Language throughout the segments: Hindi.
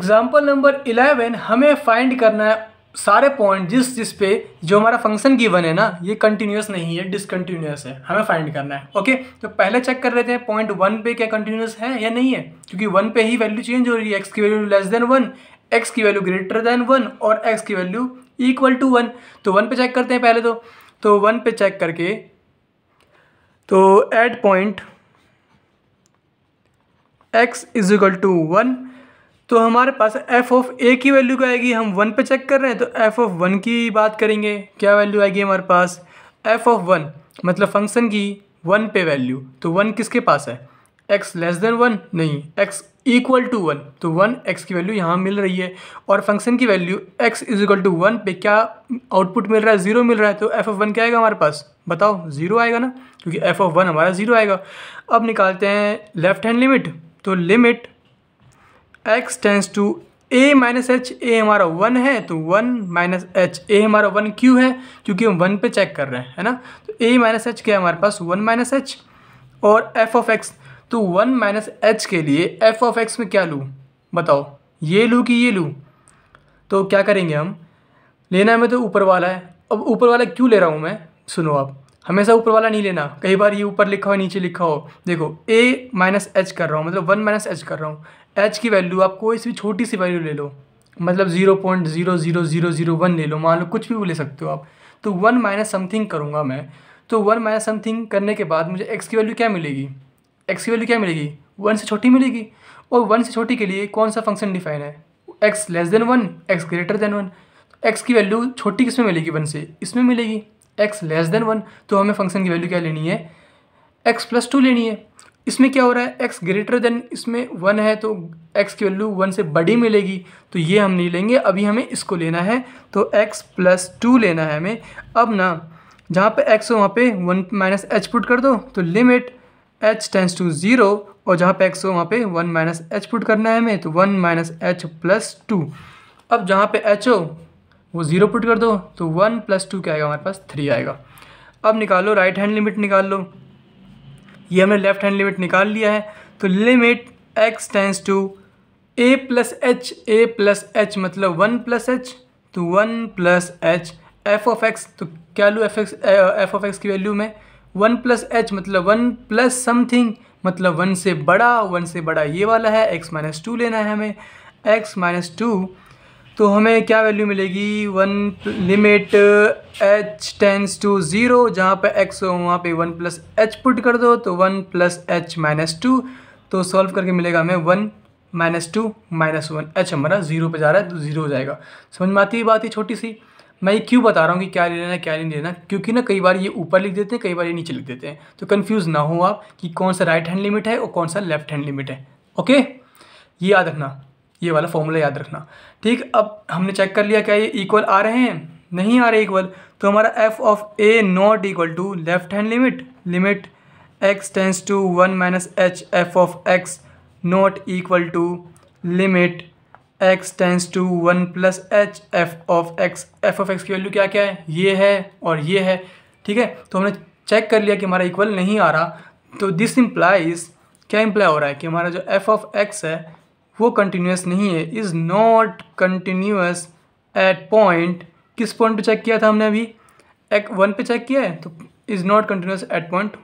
एग्जाम्पल नंबर इलेवन हमें फाइंड करना है सारे पॉइंट जिस जिस पे जो हमारा फंक्शन गिवन है ना ये कंटिन्यूस नहीं है डिसकंटिन्यूस है हमें फाइंड करना है ओके तो पहले चेक कर लेते हैं पॉइंट वन पे क्या कंटिन्यूस है या नहीं है क्योंकि वन पे ही वैल्यू चेंज हो रही है एक्स की value less than one X की वैल्यू ग्रेटर देन वन और एक्स की वैल्यू इक्वल टू वन तो वन पे चेक करते हैं पहले तो तो वन पे चेक करके तो at point X is equal to one तो हमारे पास एफ ऑफ ए की वैल्यू क्या आएगी हम वन पे चेक कर रहे हैं तो एफ ऑफ वन की बात करेंगे क्या वैल्यू आएगी हमारे पास एफ ऑफ वन मतलब फंक्शन की वन पे वैल्यू तो वन किसके पास है एक्स लेस देन वन नहीं एक्स इक्वल टू वन तो वन एक्स की वैल्यू यहाँ मिल रही है और फंक्शन की value X is equal to one पे क्या आउटपुट मिल रहा है जीरो मिल रहा है तो एफ ऑफ वन क्या आएगा हमारे पास बताओ जीरो आएगा ना क्योंकि एफ ऑफ वन हमारा जीरो आएगा अब निकालते हैं लेफ्ट हैंड लिमिट तो limit X tends to A minus H A हमारा वन है तो वन माइनस एच ए हमारा वन क्यू है क्योंकि हम वन पे चेक कर रहे हैं है ना तो ए माइनस एच क्या है हमारे पास वन माइनस एच और एफ ऑफ एक्स तो वन माइनस एच के लिए एफ ऑफ एक्स में क्या लूँ बताओ ये लूँ कि ये लूँ तो क्या करेंगे हम लेना हमें तो ऊपर वाला है अब ऊपर वाला क्यों ले रहा हूँ मैं सुनो आप हमेशा ऊपर वाला नहीं लेना कई बार ये ऊपर लिखा हो नीचे लिखा हो देखो ए माइनस एच कर रहा हूँ मतलब वन माइनस एच कर रहा हूँ एच की वैल्यू आप कोई सी छोटी सी वैल्यू ले लो मतलब zero point zero zero zero zero one ले लो मान लो कुछ भी वो ले सकते हो आप तो वन माइनस समथिंग करूँगा मैं तो वन माइनस समथिंग करने के बाद मुझे एक्स की वैल्यू क्या मिलेगी एक्स की वैल्यू क्या मिलेगी वन से छोटी मिलेगी और वन से छोटी के लिए कौन सा फंक्शन डिफाइन है X less than one X greater than one X की वैल्यू छोटी किसमें मिलेगी वन से इसमें मिलेगी एक्स लेस देन वन तो हमें फंक्शन की वैल्यू क्या लेनी है एक्स प्लस टू लेनी है इसमें क्या हो रहा है एक्स ग्रेटर देन इसमें वन है तो एक्स की वैल्यू वन से बड़ी मिलेगी तो ये हम नहीं लेंगे अभी हमें इसको लेना है तो एक्स प्लस टू लेना है हमें अब ना जहाँ पे एक्स हो वहाँ पे वन माइनस एच पुट कर दो तो limit H tends to zero और जहाँ पे एक्स हो वहाँ पे वन माइनस एच पुट करना है हमें तो one minus H plus two अब जहाँ पे एच हो वो ज़ीरो पुट कर दो तो वन प्लस टू क्या आएगा हमारे पास थ्री आएगा अब निकालो राइट हैंड लिमिट निकाल लो ये हमने लेफ्ट हैंड लिमिट निकाल लिया है तो limit X tends to A plus H A plus H मतलब वन प्लस एच तो one plus H F of X तो क्या लूँ F X F of X की वैल्यू में वन प्लस एच मतलब वन प्लस समथिंग मतलब वन से बड़ा वन से बड़ा ये वाला है एक्स माइनस टू लेना है हमें एक्स माइनस टू तो हमें क्या वैल्यू मिलेगी one limit H tends to zero जहाँ पे एक्स हो वहाँ पे वन प्लस एच पुट कर दो तो one plus H minus two तो सॉल्व करके मिलेगा हमें one minus two minus one H हमारा ज़ीरो पे जा रहा है तो ज़ीरो हो जाएगा समझ में आती है बात ये छोटी सी मैं ये क्यों बता रहा हूँ कि क्या लेना है क्या नहीं लेना क्योंकि ना कई बार ये ऊपर लिख देते हैं कई बार ये नीचे लिख देते हैं तो कन्फ्यूज़ ना हो आप कि कौन सा राइट हैंड लिमिट है और कौन सा लेफ्ट हैंड लिमिट है ओके ये याद रखना ये वाला फॉर्मूला याद रखना ठीक अब हमने चेक कर लिया क्या ये इक्वल आ रहे हैं नहीं आ रहे इक्वल तो हमारा F of A not equal to left hand limit limit X tends to one minus H F of X not equal to limit X tends to one plus H F of X F of X की वैल्यू क्या क्या है ये है और ये है ठीक है तो हमने चेक कर लिया कि हमारा इक्वल नहीं आ रहा तो दिस इम्प्लाइज क्या इम्प्लाई हो रहा है कि हमारा जो एफ ऑफ एक्स है वो कंटिन्यूस नहीं है is not continuous at point किस पॉइंट पे चेक किया था हमने अभी एक वन पे चेक किया है तो is not continuous at point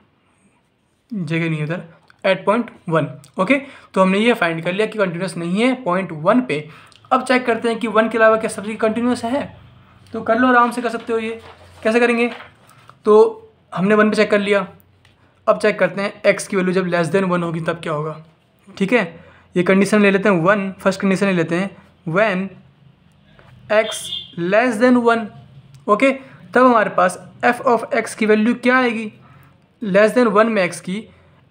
जगह नहीं उधर एट पॉइंट वन ओके तो हमने ये फाइंड कर लिया कि कंटिन्यूस नहीं है पॉइंट वन पे अब चेक करते हैं कि वन के अलावा क्या सब्जी कंटिन्यूस है तो कर लो आराम से कर सकते हो ये कैसे करेंगे तो हमने वन पे चेक कर लिया अब चेक करते हैं एक्स की वैल्यू जब लेस देन वन होगी तब क्या होगा ठीक है ये कंडीशन ले लेते हैं वन फर्स्ट कंडीशन ले लेते हैं when X less than one okay तब हमारे पास एफ ऑफ एक्स की वैल्यू क्या आएगी लेस देन वन में एक्स की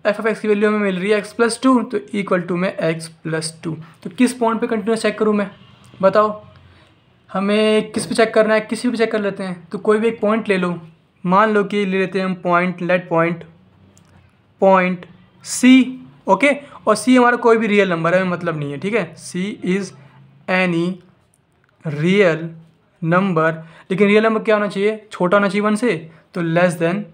एफ ऑफ एक्स की वैल्यू हमें मिल रही है एक्स प्लस टू तो इक्वल टू में एक्स प्लस टू तो किस पॉइंट पे कंटिन्यू चेक करूँ मैं बताओ हमें किस पे चेक करना है किसी पे चेक कर लेते हैं तो कोई भी एक पॉइंट ले लो मान लो कि ले लेते हैं हम point let point point C okay और सी हमारा कोई भी रियल नंबर है मतलब नहीं है ठीक है C is any real number लेकिन रियल नंबर क्या होना चाहिए छोटा होना चाहिए वन से तो लेस देन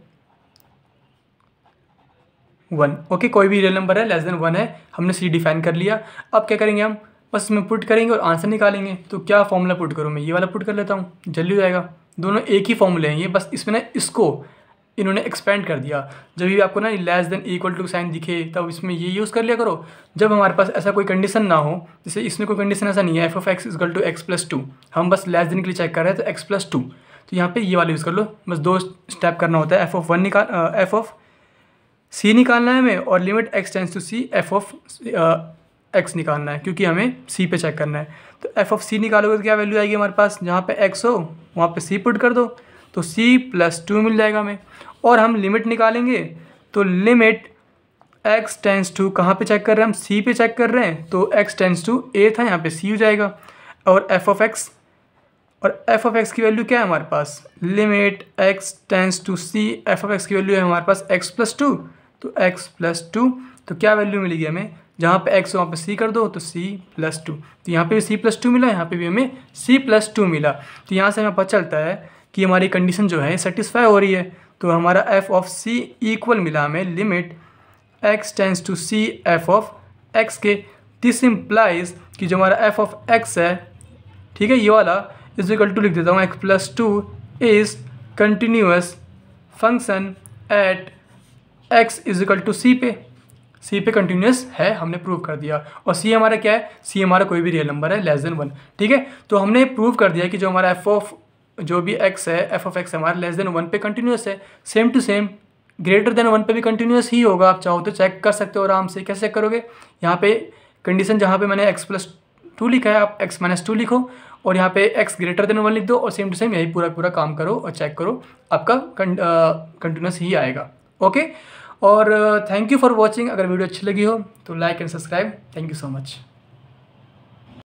वन ओके कोई भी रियल नंबर है लेस देन वन है हमने सी डिफाइन कर लिया अब क्या करेंगे हम बस इसमें पुट करेंगे और आंसर निकालेंगे तो क्या फॉर्मूला पुट करूँ मैं ये वाला पुट कर लेता हूँ जल्दी हो जाएगा दोनों एक ही फॉर्मूले हैं ये बस इसमें ना इसको इन्होंने एक्सपेंड कर दिया जब भी आपको ना less than equal to sign दिखे तब इसमें ये यूज़ कर लिया करो जब हमारे पास ऐसा कोई कंडीशन ना हो जैसे इसमें कोई कंडीशन ऐसा नहीं है F of X equal to X plus two हम बस लेस देन के लिए चेक कर रहे हैं तो एक्स प्लस टू तो यहाँ पे ये वाले यूज़ कर लो बस दो स्टेप करना होता है एफ ऑफ वन निकाल एफ ऑफ सी निकालना है हमें और limit X tends to C F of X निकालना है क्योंकि हमें सी पे चेक करना है तो एफ ऑफ सी निकालोगे तो क्या वैल्यू आएगी हमारे पास जहाँ पे एक्स हो वहाँ पे सी पुट कर दो तो सी प्लस टू मिल जाएगा हमें और हम लिमिट निकालेंगे तो लिमिट एक्स टेंस टू कहाँ पे चेक कर रहे हैं हम सी पे चेक कर रहे हैं तो एक्स टेंस टू ए था यहाँ पे सी हो जाएगा और एफ ऑफ एक्स और एफ ऑफ एक्स की वैल्यू क्या है हमारे पास limit X tends to C F of X की वैल्यू है हमारे पास एक्स प्लस टू तो एक्स प्लस टू तो क्या वैल्यू मिलेगी हमें जहाँ पे एक्स वहाँ पे सी कर दो तो सी प्लस टू तो यहाँ पे भी सी प्लस टू मिला यहाँ पे भी हमें सी प्लस टू मिला तो यहाँ से हमें पता चलता है कि हमारी कंडीशन जो है सेटिस्फाई हो रही है तो हमारा एफ़ ऑफ सी इक्वल मिला हमें limit X tends to C F of X के दिस इम्प्लाइज कि जो हमारा एफ ऑफ एक्स है ठीक है ये वाला इज इक्वल टू लिख देता हूँ X plus two is continuous function at X is equal to C पे सी पे कंटिन्यूस है हमने प्रूव कर दिया और सी हमारा क्या है सी हमारा कोई भी रियल नंबर है लेस देन वन ठीक है तो हमने प्रूव कर दिया कि जो हमारा एफ ऑफ जो भी एक्स है एफ ऑफ एक्स हमारा लेस देन वन पे कंटिन्यूस है same to same greater than one पे भी कंटिन्यूस ही होगा आप चाहो तो चेक कर सकते हो आराम से कैसे चेक करोगे यहाँ पे कंडीशन जहाँ पे मैंने एक्स प्लस टू लिखा है आप एक्स माइनस टू लिखो और यहाँ पे एक्स ग्रेटर देन वन लिख दो और सेम टू सेम यही पूरा पूरा काम करो और चेक करो आपका कंटिन्यूस ही आएगा ओके और थैंक यू फॉर वॉचिंग अगर वीडियो अच्छी लगी हो तो like and subscribe thank you so much